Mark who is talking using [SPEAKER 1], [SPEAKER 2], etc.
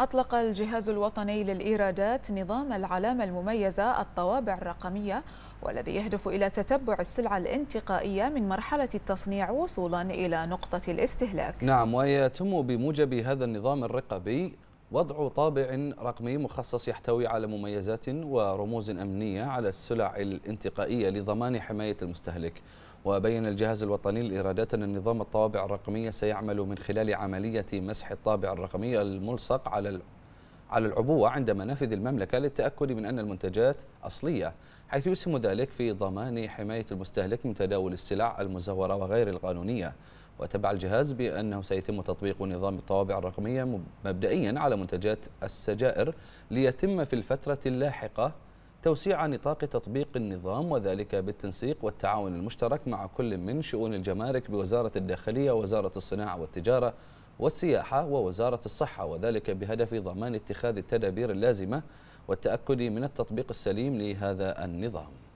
[SPEAKER 1] أطلق الجهاز الوطني للإيرادات نظام العلامة المميزة الطوابع الرقمية والذي يهدف إلى تتبع السلعة الانتقائية من مرحلة التصنيع وصولا إلى نقطة الاستهلاك
[SPEAKER 2] نعم ويتم بموجب هذا النظام الرقبي وضع طابع رقمي مخصص يحتوي على مميزات ورموز أمنية على السلع الانتقائية لضمان حماية المستهلك وبين الجهاز الوطني للإيرادات أن نظام الطوابع الرقمية سيعمل من خلال عملية مسح الطابع الرقمي الملصق على على العبوة عند منافذ المملكة للتأكد من أن المنتجات أصلية حيث يسهم ذلك في ضمان حماية المستهلك من تداول السلع المزورة وغير القانونية وتبع الجهاز بأنه سيتم تطبيق نظام الطوابع الرقمية مبدئيا على منتجات السجائر ليتم في الفترة اللاحقة توسيع نطاق تطبيق النظام وذلك بالتنسيق والتعاون المشترك مع كل من شؤون الجمارك بوزارة الداخلية وزارة الصناعة والتجارة والسياحة ووزارة الصحة وذلك بهدف ضمان اتخاذ التدابير اللازمة والتأكد من التطبيق السليم لهذا النظام